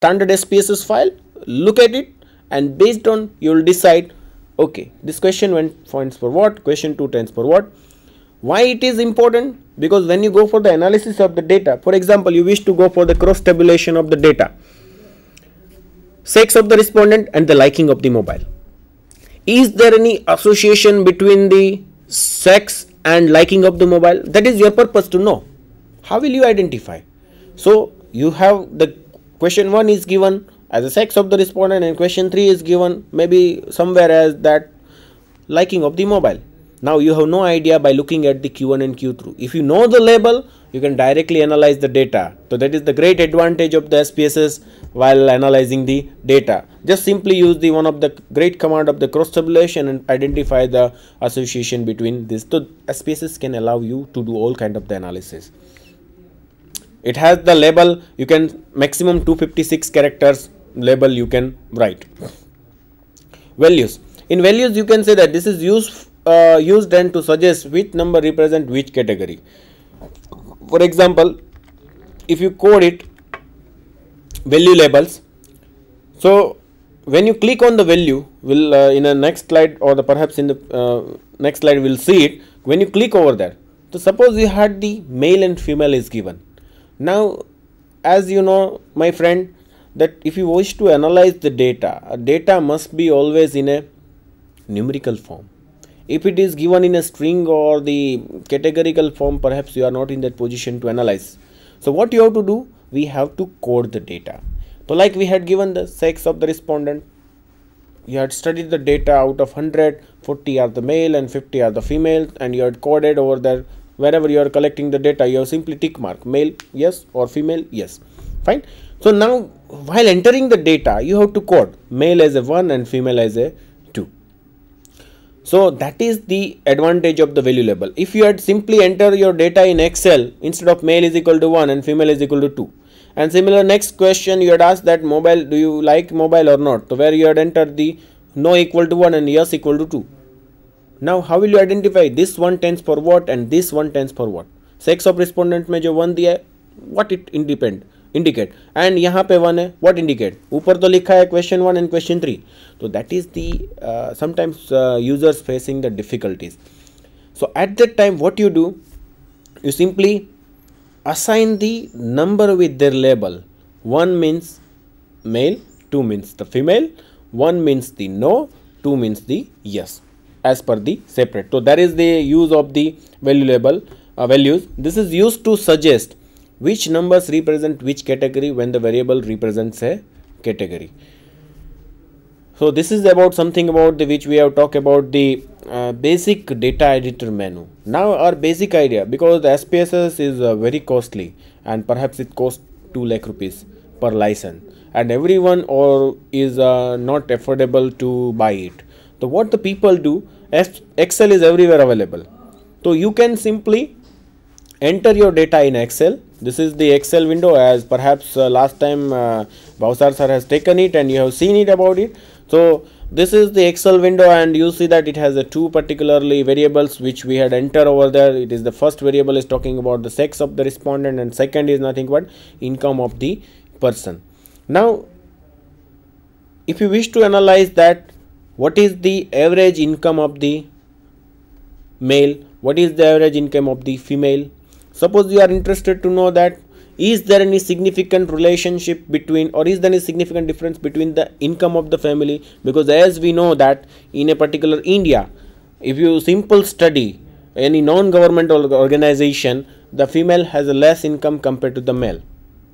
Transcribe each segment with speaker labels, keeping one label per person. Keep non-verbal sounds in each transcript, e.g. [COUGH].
Speaker 1: standard SPSS file, look at it and based on you will decide okay this question went points for what question 2 tens for what why it is important because when you go for the analysis of the data for example you wish to go for the cross tabulation of the data sex of the respondent and the liking of the mobile is there any association between the sex and liking of the mobile that is your purpose to know how will you identify so you have the question 1 is given as the sex of the respondent and question 3 is given maybe somewhere as that liking of the mobile now you have no idea by looking at the q1 and q2 if you know the label you can directly analyze the data so that is the great advantage of the spss while analyzing the data just simply use the one of the great command of the cross tabulation and identify the association between this so spss can allow you to do all kind of the analysis it has the label you can maximum 256 characters label you can write values in values you can say that this is used uh, used then to suggest which number represent which category for example if you code it value labels so when you click on the value will uh, in the next slide or the perhaps in the uh, next slide we'll see it when you click over there so suppose you had the male and female is given now, as you know, my friend, that if you wish to analyze the data, data must be always in a numerical form. If it is given in a string or the categorical form, perhaps you are not in that position to analyze. So what you have to do? We have to code the data. So like we had given the sex of the respondent, you had studied the data out of 100, 40 are the male and 50 are the female and you had coded over there wherever you are collecting the data you have simply tick mark male yes or female yes fine so now while entering the data you have to code male as a 1 and female as a 2 so that is the advantage of the value label if you had simply enter your data in excel instead of male is equal to 1 and female is equal to 2 and similar next question you had asked that mobile do you like mobile or not so where you had entered the no equal to 1 and yes equal to 2 now, how will you identify this one tense for what and this one tense for what? Sex of respondent mein jo one diya what it independ, indicate? And yahan pe one hai, what indicate? Upar to likha hai question 1 and question 3. So, that is the uh, sometimes uh, users facing the difficulties. So, at that time, what you do? You simply assign the number with their label. One means male, two means the female, one means the no, two means the yes as per the separate. So, that is the use of the value label uh, values. This is used to suggest which numbers represent which category when the variable represents a category. So, this is about something about the which we have talked about the uh, basic data editor menu. Now, our basic idea because the SPSS is uh, very costly and perhaps it costs 2 lakh rupees per license and everyone or is uh, not affordable to buy it. So, what the people do excel is everywhere available so you can simply enter your data in excel this is the excel window as perhaps uh, last time uh, sir has taken it and you have seen it about it so this is the excel window and you see that it has a two particularly variables which we had entered over there it is the first variable is talking about the sex of the respondent and second is nothing but income of the person now if you wish to analyze that what is the average income of the male what is the average income of the female suppose you are interested to know that is there any significant relationship between or is there any significant difference between the income of the family because as we know that in a particular india if you simple study any non governmental organization the female has a less income compared to the male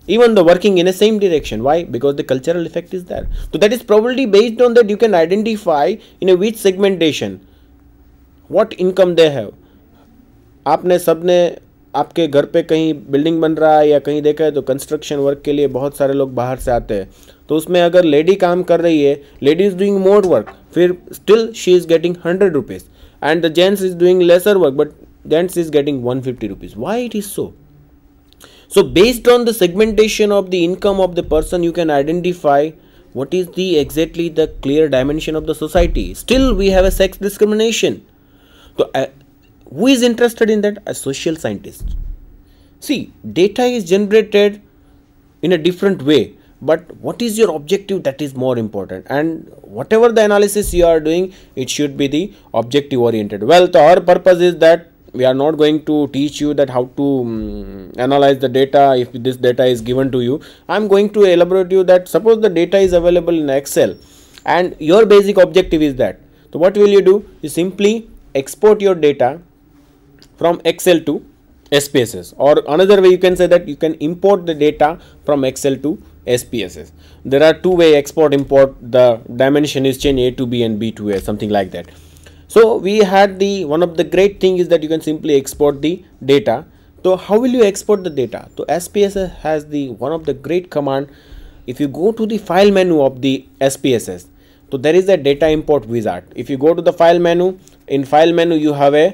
Speaker 1: even though working in the same direction why because the cultural effect is there so that is probably based on that you can identify in a which segmentation what income they have आपने सबने आपके घर पे कहीं building बन रहा है या कहीं देखा है तो कंस्ट्रक्शन वर्क के लिए बहुत सारे लोग बाहर से आते हैं तो उसमें अगर लेडी काम कर रही है lady is doing more work फिर still she is getting hundred rupees and the gents is doing lesser work but gents is getting one fifty rupees why it is so So based on the segmentation of the income of the person, you can identify what is the exactly the clear dimension of the society. Still, we have a sex discrimination. So uh, who is interested in that? A social scientist. See, data is generated in a different way but what is your objective that is more important and whatever the analysis you are doing it should be the objective oriented well the our purpose is that we are not going to teach you that how to um, analyze the data if this data is given to you i am going to elaborate you that suppose the data is available in excel and your basic objective is that so what will you do you simply export your data from excel to SPSS or another way you can say that you can import the data from Excel to SPSS. There are two way export import the dimension is change A to B and B to A something like that. So we had the one of the great thing is that you can simply export the data. So how will you export the data? So SPSS has the one of the great command. If you go to the file menu of the SPSS, so there is a data import wizard. If you go to the file menu, in file menu you have a,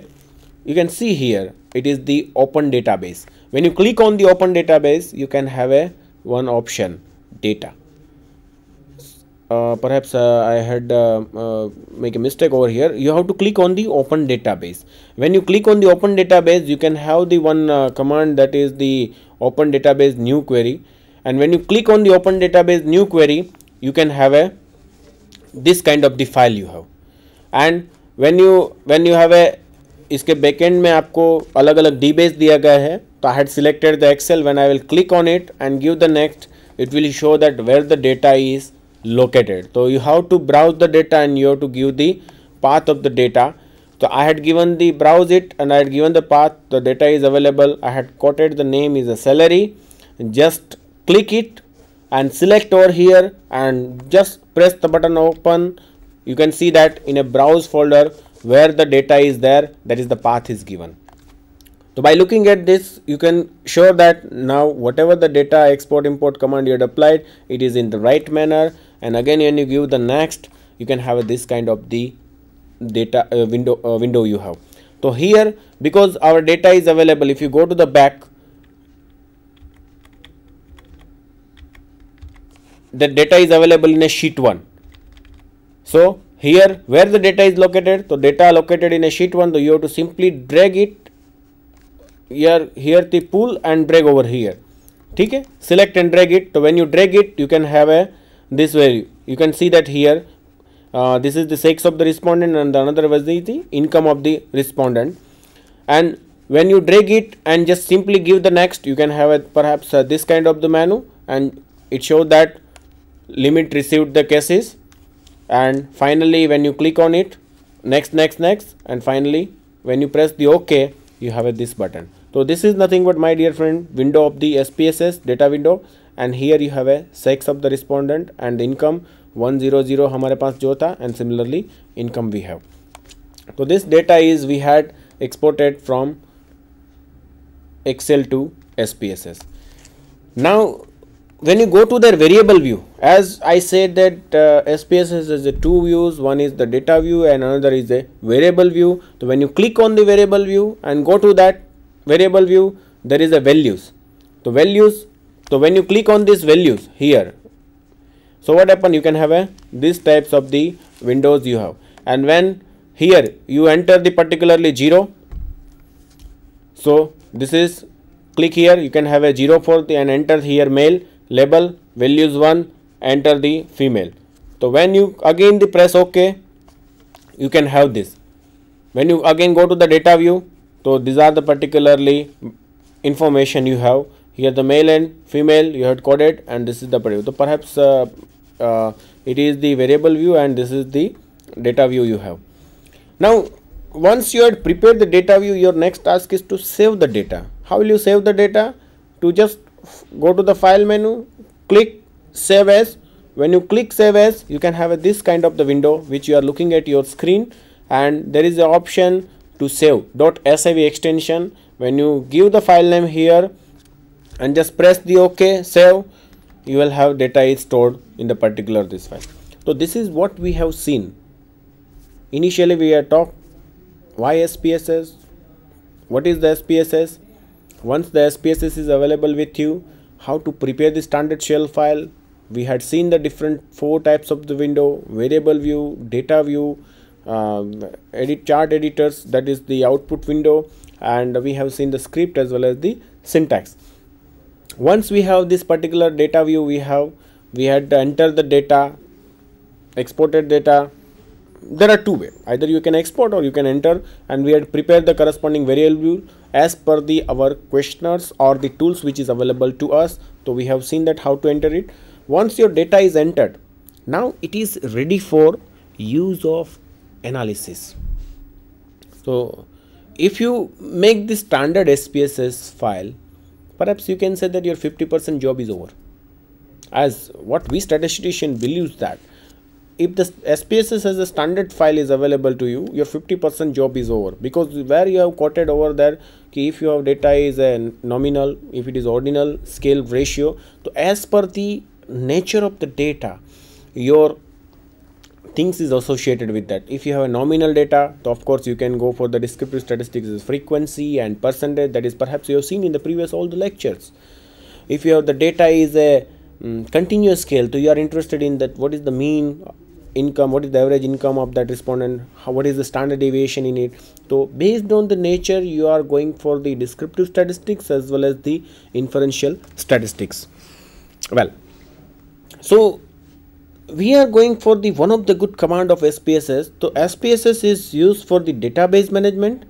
Speaker 1: you can see here, it is the open database. When you click on the open database, you can have a one option data uh, perhaps uh, I had uh, uh, make a mistake over here you have to click on the open database when you click on the open database you can have the one uh, command that is the open database new query and when you click on the open database new query you can have a this kind of the file you have and when you when you have a इसके backend में आपको अलग अलग database दिया गया है तो I had selected the excel when I will click on it and give the next it will show that where the data is located so you have to browse the data and you have to give the path of the data so I had given the browse it and I had given the path the data is available I had quoted the name is a salary just click it and select over here and just press the button open you can see that in a browse folder where the data is there that is the path is given so by looking at this you can show that now whatever the data export import command you had applied it is in the right manner and again when you give the next you can have this kind of the data uh, window uh, window you have so here because our data is available if you go to the back the data is available in a sheet 1 so here where the data is located so data located in a sheet 1 so you have to simply drag it here here the pool and drag over here okay select and drag it so when you drag it you can have a this value you can see that here uh, this is the sex of the respondent and the another was the, the income of the respondent and when you drag it and just simply give the next you can have a, perhaps uh, this kind of the menu and it show that limit received the cases and finally when you click on it next next next and finally when you press the ok you have a, this button so this is nothing but my dear friend window of the spss data window and here you have a sex of the respondent and income one zero हमारे पास जो था and similarly income we have. So this data is we had exported from Excel to SPSS. Now, when you go to their variable view, as I said that uh, SPSS is a two views, one is the data view and another is a variable view. So, when you click on the variable view and go to that variable view, there is a values. The values so when you click on these values here so what happen you can have a these types of the windows you have and when here you enter the particularly 0 so this is click here you can have a 0 for the and enter here male label values 1 enter the female so when you again the press ok you can have this when you again go to the data view so these are the particularly information you have here the male and female you had coded and this is the preview so perhaps uh, uh, it is the variable view and this is the data view you have now once you had prepared the data view your next task is to save the data how will you save the data to just go to the file menu click save as when you click save as you can have a, this kind of the window which you are looking at your screen and there is the option to save .sav extension when you give the file name here and just press the ok save you will have data is stored in the particular this file so this is what we have seen initially we have talked why SPSS what is the SPSS once the SPSS is available with you how to prepare the standard shell file we had seen the different four types of the window variable view data view uh, edit chart editors that is the output window and we have seen the script as well as the syntax once we have this particular data view we have we had to enter the data exported data there are two way either you can export or you can enter and we had prepared the corresponding variable view as per the our questioners or the tools which is available to us so we have seen that how to enter it once your data is entered now it is ready for use of analysis so if you make the standard spss file perhaps you can say that your 50% job is over as what we statistician believes that if the SPSS as a standard file is available to you, your 50% job is over because where you have quoted over there, if your data is a nominal, if it is ordinal, scale ratio, so as per the nature of the data, your things is associated with that if you have a nominal data so of course you can go for the descriptive statistics is frequency and percentage that is perhaps you have seen in the previous all the lectures if you have the data is a um, continuous scale so you are interested in that what is the mean income what is the average income of that respondent how, what is the standard deviation in it so based on the nature you are going for the descriptive statistics as well as the inferential statistics well so we are going for the one of the good command of SPSS. So SPSS is used for the database management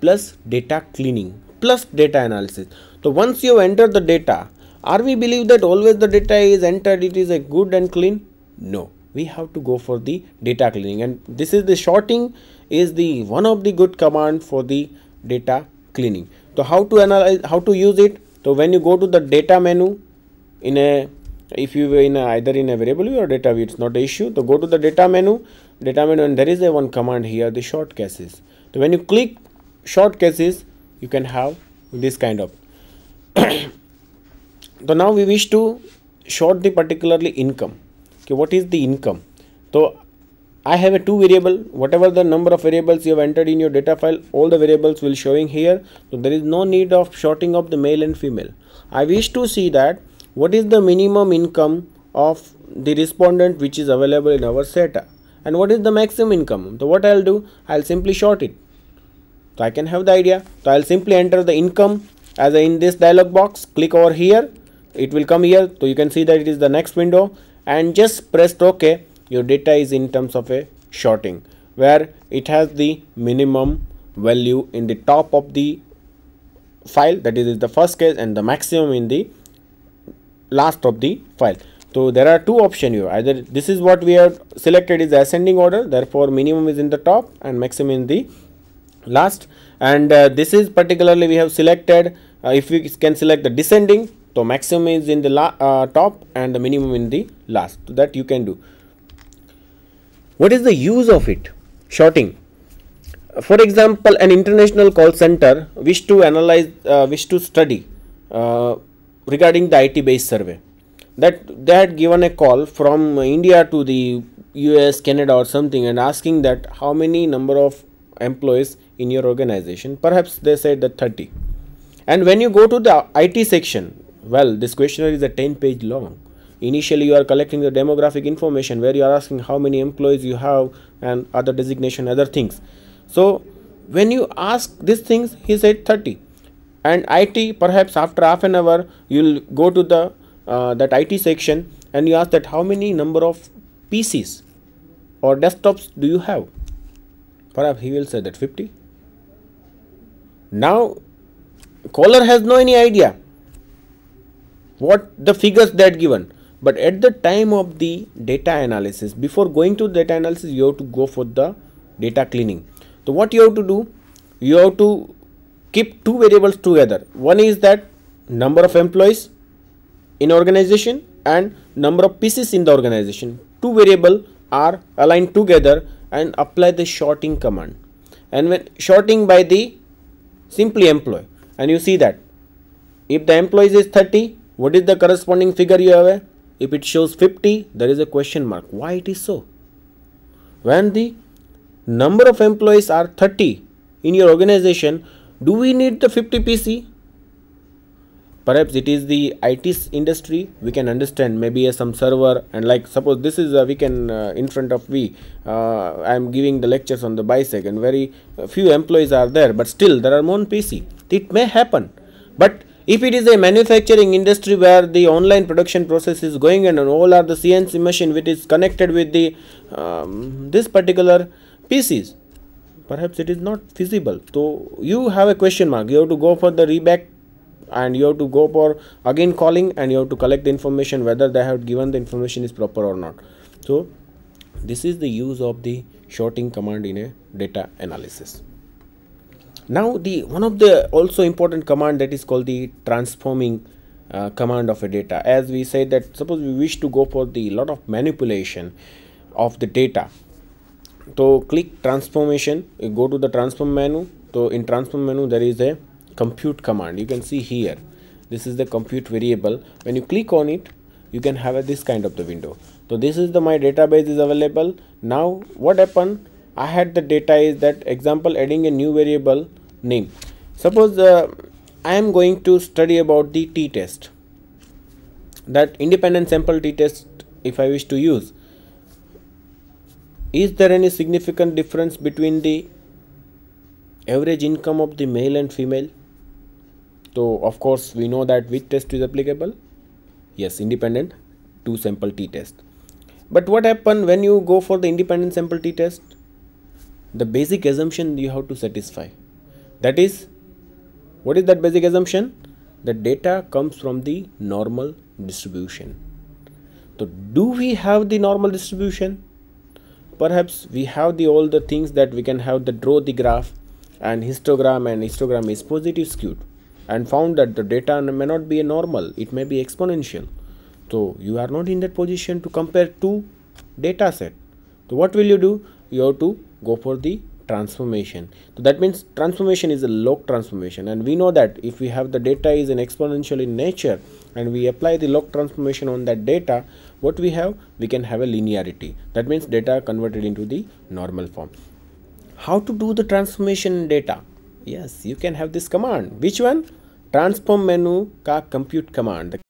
Speaker 1: plus data cleaning plus data analysis. So once you enter the data, are we believe that always the data is entered, it is a good and clean? No, we have to go for the data cleaning and this is the shorting is the one of the good command for the data cleaning. So how to analyze, how to use it? So when you go to the data menu in a if you were in a, either in a variable view or data view it's not an issue so go to the data menu data menu and there is a one command here the short cases so when you click short cases you can have this kind of [COUGHS] so now we wish to short the particularly income okay what is the income so I have a two variable whatever the number of variables you have entered in your data file all the variables will showing here so there is no need of shorting of the male and female I wish to see that what is the minimum income of the respondent which is available in our SETA and what is the maximum income. So what I'll do, I'll simply short it. So I can have the idea. So I'll simply enter the income as in this dialog box, click over here, it will come here. So you can see that it is the next window and just press OK. Your data is in terms of a shorting where it has the minimum value in the top of the file that is the first case and the maximum in the last of the file so there are two options here either this is what we have selected is ascending order therefore minimum is in the top and maximum in the last and uh, this is particularly we have selected uh, if we can select the descending so maximum is in the uh, top and the minimum in the last so that you can do what is the use of it shorting for example an international call center wish to analyze uh, wish to study uh, regarding the IT based survey that they had given a call from India to the US, Canada or something and asking that how many number of employees in your organization. Perhaps they said that 30. And when you go to the IT section, well, this questionnaire is a 10 page long. Initially, you are collecting the demographic information where you are asking how many employees you have and other designation, other things. So when you ask these things, he said 30 and IT perhaps after half an hour you'll go to the uh, that IT section and you ask that how many number of PCs or desktops do you have perhaps he will say that 50 now caller has no any idea what the figures that given but at the time of the data analysis before going to data analysis you have to go for the data cleaning so what you have to do you have to keep two variables together. One is that number of employees in organization and number of pieces in the organization. Two variable are aligned together and apply the shorting command. And when shorting by the simply employee and you see that if the employees is 30 what is the corresponding figure you have if it shows 50 there is a question mark why it is so when the number of employees are 30 in your organization do we need the 50 PC? Perhaps it is the IT industry. We can understand maybe some server and like suppose this is a we can uh, in front of we. Uh, I am giving the lectures on the bicycle. and very uh, few employees are there, but still there are more PC. It may happen, but if it is a manufacturing industry where the online production process is going and all are the CNC machine which is connected with the um, this particular PCs perhaps it is not feasible so you have a question mark you have to go for the reback and you have to go for again calling and you have to collect the information whether they have given the information is proper or not so this is the use of the shorting command in a data analysis now the one of the also important command that is called the transforming uh, command of a data as we say that suppose we wish to go for the lot of manipulation of the data so click transformation go to the transform menu so in transform menu there is a compute command you can see here this is the compute variable when you click on it you can have this kind of the window so this is the my database is available now what happened I had the data is that example adding a new variable name suppose uh, I am going to study about the t-test that independent sample t-test if I wish to use is there any significant difference between the average income of the male and female? So, of course, we know that which test is applicable? Yes, independent two sample t test. But what happens when you go for the independent sample t test? The basic assumption you have to satisfy. That is, what is that basic assumption? The data comes from the normal distribution. So, do we have the normal distribution? perhaps we have the all the things that we can have the draw the graph and histogram and histogram is positive skewed and found that the data may not be normal it may be exponential so you are not in that position to compare two data set so what will you do you have to go for the transformation so that means transformation is a log transformation and we know that if we have the data is an exponential in nature and we apply the log transformation on that data what we have we can have a linearity that means data converted into the normal form how to do the transformation data yes you can have this command which one transform menu ka compute command the